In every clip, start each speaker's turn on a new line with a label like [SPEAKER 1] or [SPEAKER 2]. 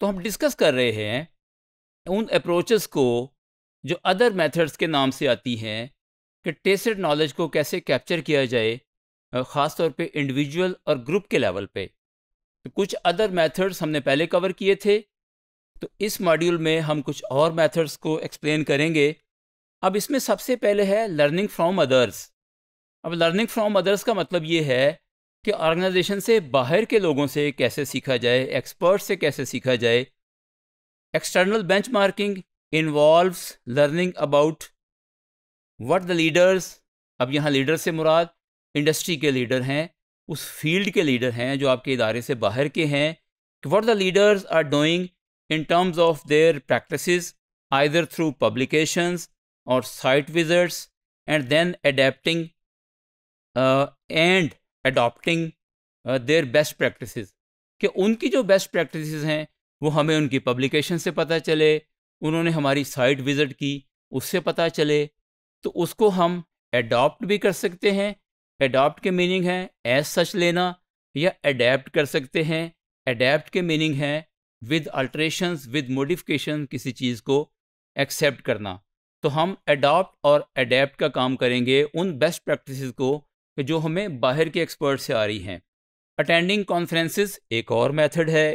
[SPEAKER 1] तो हम डिस्कस कर रहे हैं उन अप्रोचेस को जो अदर मेथड्स के नाम से आती हैं कि टेस्टेड नॉलेज को कैसे कैप्चर किया जाए ख़ास तौर पे इंडिविजुअल और ग्रुप के लेवल पे तो कुछ अदर मेथड्स हमने पहले कवर किए थे तो इस मॉड्यूल में हम कुछ और मेथड्स को एक्सप्लेन करेंगे अब इसमें सबसे पहले है लर्निंग फ्रॉम अदर्स अब लर्निंग फ्रॉम अदर्स का मतलब ये है कि ऑर्गेनाइजेशन से बाहर के लोगों से कैसे सीखा जाए एक्सपर्ट से कैसे सीखा जाए external benchmarking involves learning about what the leaders अब यहाँ लीडर से मुराद इंडस्ट्री के लीडर हैं उस फील्ड के लीडर हैं जो आपके इदारे से बाहर के हैं what the leaders are doing in terms of their practice either through publications और site visits and then adapting and adopting their best practices कि उनकी जो बेस्ट प्रैक्टिसेस हैं वो हमें उनकी पब्लिकेशन से पता चले उन्होंने हमारी साइट विज़िट की उससे पता चले तो उसको हम एडॉप्ट भी कर सकते हैं एडॉप्ट के मीनिंग है एज सच लेना या अडेप्ट कर सकते हैं अडेप्ट के मीनिंग है विद अल्ट्रेशन विद मोडिफिकेशन किसी चीज़ को एक्सेप्ट करना तो हम अडॉप्ट और अडेप्ट का काम करेंगे उन बेस्ट प्रैक्टिसेस को जो हमें बाहर के एक्सपर्ट से आ रही हैं अटेंडिंग कॉन्फ्रेंस एक और मेथड है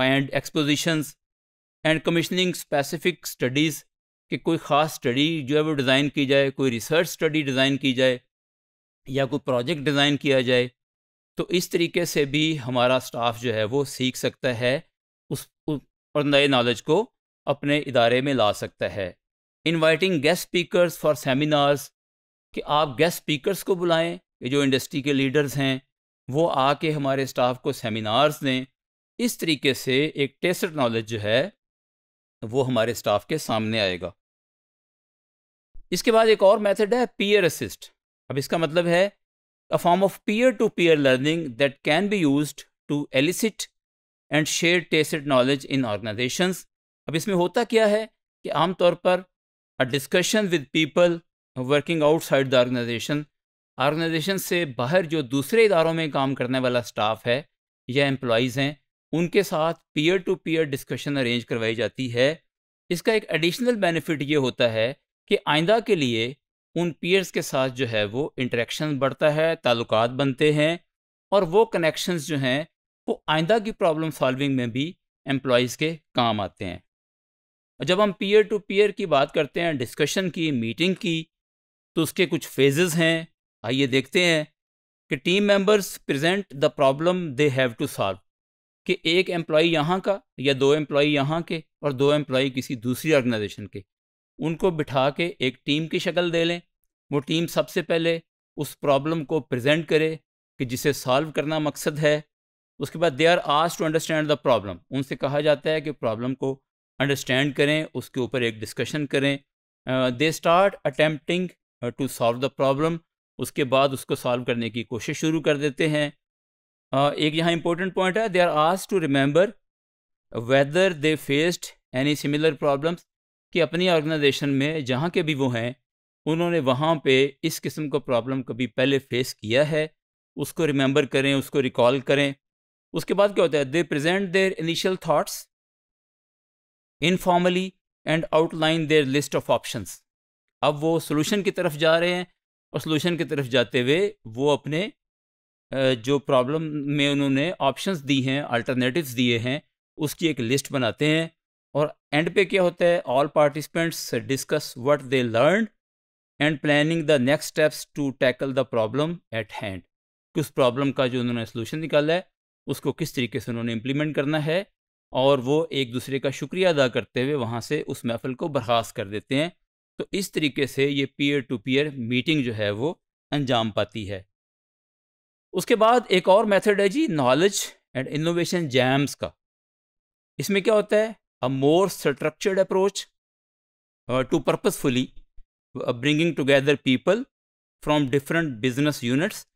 [SPEAKER 1] and expositions and commissioning specific studies कि कोई ख़ास स्टडी जो है वो डिज़ाइन की जाए कोई रिसर्च स्टडी डिज़ाइन की जाए या कोई प्रोजेक्ट डिज़ाइन किया जाए तो इस तरीके से भी हमारा स्टाफ जो है वो सीख सकता है उस, उस और नए नॉलेज को अपने इदारे में ला सकता है inviting guest speakers for seminars कि आप गेस्ट स्पीकर्स को बुलाएं कि जो इंडस्ट्री के लीडर्स हैं वो आके हमारे स्टाफ को सेमिनार्स दें इस तरीके से एक टेस्ट नॉलेज जो है वो हमारे स्टाफ के सामने आएगा इसके बाद एक और मेथड है पीयर असिस्ट अब इसका मतलब है a form of peer to peer learning that can be use to elicit and share tacit knowledge in organisations अब इसमें होता क्या है कि आमतौर पर a discussion with people working outside the organisation organisation से बाहर जो दूसरे इदारों में काम करने वाला स्टाफ है या एम्प्लॉज़ हैं उनके साथ peer to peer discussion arrange करवाई जाती है इसका एक एडिशनल बेनिफिट ये होता है कि आइंदा के लिए उन पीयर्स के साथ जो है वो इंटरेक्शन बढ़ता है ताल्लुक बनते हैं और वो कनेक्शंस जो हैं वो आइंदा की प्रॉब्लम सॉल्विंग में भी एम्प्लॉज़ के काम आते हैं और जब हम पीयर टू पीयर की बात करते हैं डिस्कशन की मीटिंग की तो उसके कुछ फेजेस हैं आइए देखते हैं कि team members present the problem they have to solve कि एक एम्प्लॉई यहाँ का या दो एम्प्लॉई यहाँ के और दो एम्प्लॉई किसी दूसरी ऑर्गेनाइजेशन के उनको बिठा के एक टीम की शक्ल दे लें वो टीम सबसे पहले उस प्रॉब्लम को प्रेजेंट करे कि जिसे सॉल्व करना मकसद है उसके बाद they are asked to understand the problem उनसे कहा जाता है कि प्रॉब्लम को अंडरस्टैंड करें उसके ऊपर एक डिस्कशन करें they start attempting to solve the problem उसके बाद उसको सॉल्व करने की कोशिश शुरू कर देते हैं एक यहाँ इंपॉर्टेंट पॉइंट है they are asked to remember whether they faced any similar problems कि अपनी ऑर्गेनाइजेशन में जहाँ के भी वो हैं उन्होंने वहाँ पे इस किस्म का प्रॉब्लम कभी पहले फेस किया है उसको रिमेंबर करें उसको रिकॉल करें उसके बाद क्या होता है they present their initial thoughts informally and outline their list of options अब वो सोल्यूशन की तरफ जा रहे हैं और सोल्यूशन की तरफ जाते हुए वो अपने जो प्रॉब्लम में उन्होंने ऑप्शंस दी हैं अल्टरनेटिव्स दिए हैं उसकी एक लिस्ट बनाते हैं और एंड पे क्या होता है all participants discuss what they learn and planning the next steps to tackle the problem at hand उस प्रॉब्लम का जो उन्होंने सोल्यूशन निकाला है उसको किस तरीके से उन्होंने इम्प्लीमेंट करना है और वो एक दूसरे का शुक्रिया अदा करते हुए वहाँ से उस महफल को बर्खास्त कर देते हैं तो इस तरीके से ये पीयर टू पीयर मीटिंग जो है वो अंजाम पाती है उसके बाद एक और मेथड है जी नॉलेज एंड इनोवेशन जैम्स का इसमें क्या होता है a more structured approach to purposefully bringing together people from different business units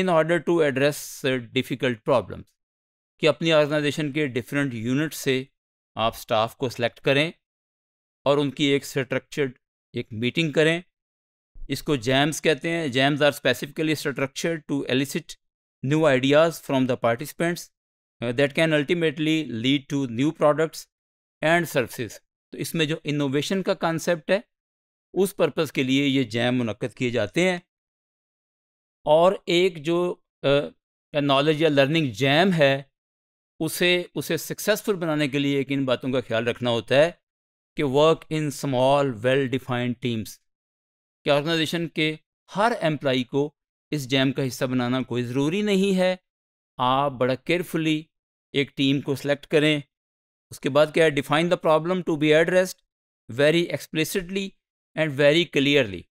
[SPEAKER 1] in order to address difficult problems कि अपनी ऑर्गेनाइजेशन के डिफरेंट यूनिट से आप स्टाफ को सिलेक्ट करें और उनकी एक स्ट्रक्चर्ड एक मीटिंग करें इसको जैम्स कहते हैं jams are specifically structure to elicit new ideas from the participants that can ultimately lead to new products and services तो इसमें जो इनोवेशन का कॉन्सेप्ट है उस पर्पज़ के लिए ये जैम मुनद किए जाते हैं और एक जो नॉलेज uh, या लर्निंग जैम है उसे उसे सक्सेसफुल बनाने के लिए एक इन बातों का ख्याल रखना होता है कि work in small well defined teams कि ऑर्गेनाइजेशन के हर एम्प्लाई को इस जैम का हिस्सा बनाना कोई ज़रूरी नहीं है आप बड़ा केयरफुली एक टीम को सिलेक्ट करें उसके बाद क्या है define the problem to be addressed very explicitly and very clearly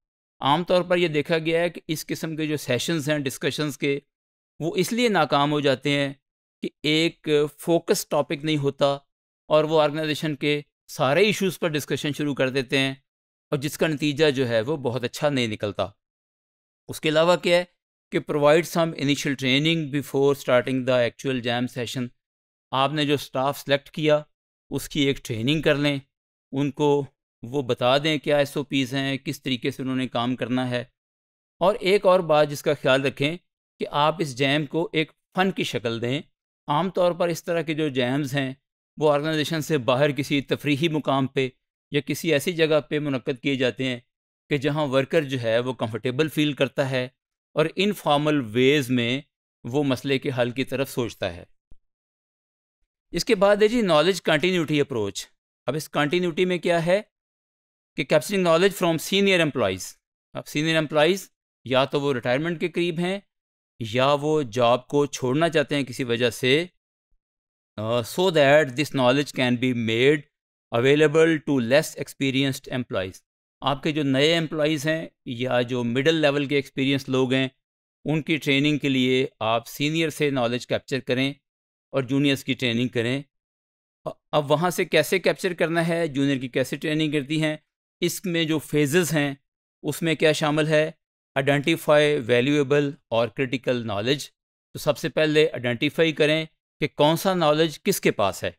[SPEAKER 1] आमतौर पर यह देखा गया है कि इस किस्म के जो सेशंस हैं डिस्कशंस के वो इसलिए नाकाम हो जाते हैं कि एक फोकस टॉपिक नहीं होता और वो ऑर्गेनाइजेशन के सारे इश्यूज़ पर डिस्कशन शुरू कर देते हैं और जिसका नतीजा जो है वो बहुत अच्छा नहीं निकलता उसके अलावा क्या है कि provide some initial training before starting the actual jam session आपने जो स्टाफ सेलेक्ट किया उसकी एक ट्रेनिंग कर लें उनको वो बता दें क्या एस ओ पीज़ हैं किस तरीके से उन्होंने काम करना है और एक और बात जिसका ख्याल रखें कि आप इस जैम को एक फ़न की शक्ल दें आमतौर पर इस तरह के जो जैम्स हैं वो ऑर्गेनाइजेशन से बाहर किसी तफरीही मुकाम पे या किसी ऐसी जगह पे मनक़द किए जाते हैं कि जहाँ वर्कर जो है वो कंफर्टेबल फील करता है और इनफॉर्मल वेज में वो मसले के हल की तरफ सोचता है इसके बाद है जी नॉलेज कंटिन्यूटी अप्रोच अब इस कंटिन्यूटी में क्या है कि capturing knowledge from senior employees अब सीनियर एम्प्लॉयज़ या तो वो रिटायरमेंट के करीब हैं या वो जॉब को छोड़ना चाहते हैं किसी वजह से सो uh, so that this knowledge can be made available to less experienced employees आपके जो नए एम्प्लॉज़ हैं या जो मिडल लेवल के एक्सपीरियंस लोग हैं उनकी ट्रेनिंग के लिए आप सीनियर से नॉलेज कैप्चर करें और जूनियर्स की ट्रेनिंग करें अब वहाँ से कैसे कैप्चर करना है जूनियर की कैसे ट्रेनिंग करती हैं इसमें जो फेजेस हैं उसमें क्या शामिल है आइडेंटिफाई वैल्यूएबल और क्रिटिकल नॉलेज तो सबसे पहले आइडेंटिफाई करें कि कौन सा नॉलेज किसके पास है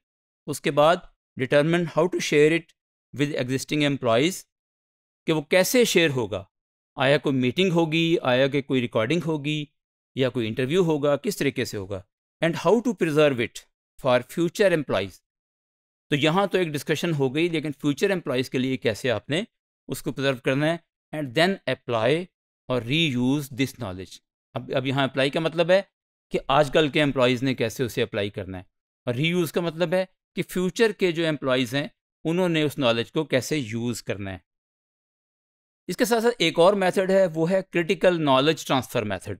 [SPEAKER 1] उसके बाद determine how to share it with existing employees कि वो कैसे शेयर होगा आया कोई मीटिंग होगी आया कि कोई रिकॉर्डिंग होगी या कोई इंटरव्यू होगा किस तरीके से होगा and how to preserve it for future employees तो यहाँ तो एक डिस्कशन हो गई लेकिन फ्यूचर एम्प्लॉयज़ के लिए कैसे आपने उसको प्रिजर्व करना है एंड देन अप्लाई और री यूज़ दिस नॉलेज अब अब यहाँ अप्लाई का मतलब है कि आजकल के एम्प्लॉयज़ ने कैसे उसे अप्लाई करना है और रीयूज़ का मतलब है कि फ्यूचर के जो एम्प्लॉयज़ हैं उन्होंने उस नॉलेज को कैसे यूज़ करना है इसके साथ साथ एक और मेथड है वो है क्रिटिकल नॉलेज ट्रांसफ़र मेथड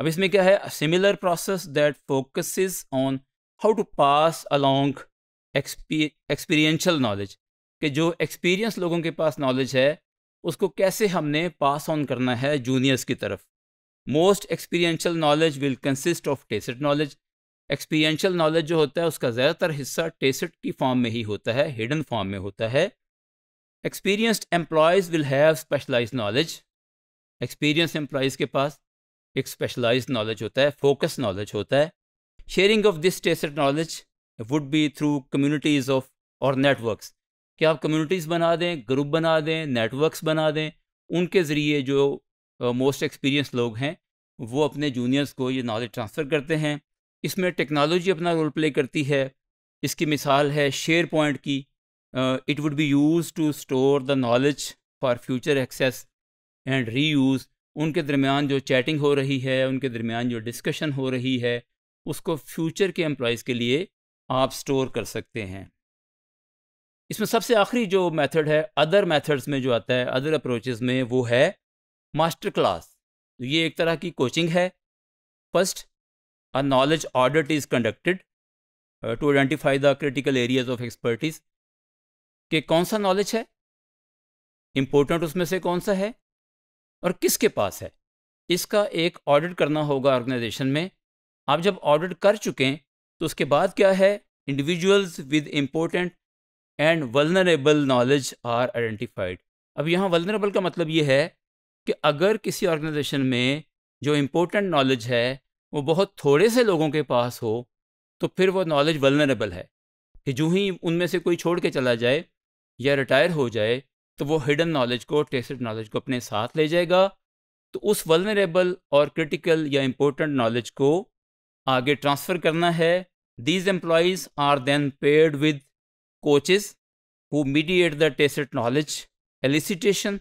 [SPEAKER 1] अब इसमें क्या है similar process that focuses on how to pass along experiential knowledge कि जो एक्सपीरियंस लोगों के पास नॉलेज है उसको कैसे हमने पास ऑन करना है जूनियर्स की तरफ most experiential knowledge will consist of tacit knowledge experiential knowledge जो होता है उसका ज़्यादातर हिस्सा टेसिड की फॉर्म में ही होता है हिडन फॉर्म में होता है experienced employees will have specialise knowledge experience employees के पास एक स्पेशलाइज नॉलेज होता है फोकस नॉलेज होता है sharing of this tacit knowledge would be through communities of और नेटवर्क्स क्या आप कम्युनिटीज़ बना दें ग्रुप बना दें नेटवर्क्स बना दें उनके ज़रिए जो मोस्ट एक्सपीरियंस लोग हैं वो अपने जूनियर्स को ये नॉलेज ट्रांसफ़र करते हैं इसमें टेक्नोलॉजी अपना रोल प्ले करती है इसकी मिसाल है शेयर पॉइंट की it would be use to store the knowledge for future access and reuse उनके दरमियान जो चैटिंग हो रही है उनके दरमियान जो डिस्कशन हो रही है उसको फ्यूचर के एम्प्लॉज़ के लिए आप स्टोर कर सकते हैं इसमें सबसे आखिरी जो मेथड है अदर मेथड्स में जो आता है अदर अप्रोचेज़ में वो है मास्टर क्लास तो ये एक तरह की कोचिंग है first a knowledge audit is conducted to identify the critical areas of expertise के कौन सा नॉलेज है इम्पोर्टेंट उसमें से कौन सा है और किसके पास है इसका एक ऑडिट करना होगा ऑर्गेनाइजेशन में आप जब ऑडिट कर चुके हैं तो उसके बाद क्या है individuals with important and vulnerable knowledge are identified अब यहाँ वलनरेबल का मतलब ये है कि अगर किसी ऑर्गेनाइजेशन में जो इम्पोर्टेंट नॉलेज है वो बहुत थोड़े से लोगों के पास हो तो फिर वो नॉलेज वलनरेबल है कि जूँ ही उनमें से कोई छोड़ के चला जाए या रिटायर हो जाए तो वो हिडन नॉलेज को टेस्टेड नॉलेज को अपने साथ ले जाएगा तो उस वलनरेबल और क्रिटिकल या इम्पोर्टेंट नॉलेज को आगे ट्रांसफ़र करना है these employees are then paired with coaches who mediate the tacit knowledge elicitation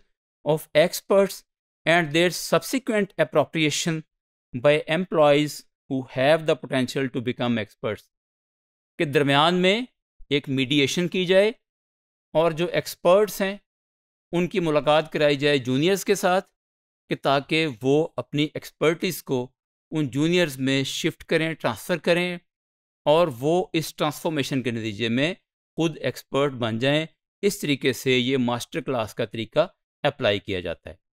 [SPEAKER 1] of experts and their subsequent appropriation by employees who have the potential to become experts के दरमियान में एक mediation की जाए और जो एक्सपर्ट्स हैं उनकी मुलाकात कराई जाए जूनियर्स के साथ कि ताकि वो अपनी एक्सपर्टीज़ को उन जूनियर्स में शिफ्ट करें ट्रांसफ़र करें और वो इस ट्रांसफॉर्मेशन के नतीजे में खुद एक्सपर्ट बन जाएं इस तरीके से ये मास्टर क्लास का तरीका अप्लाई किया जाता है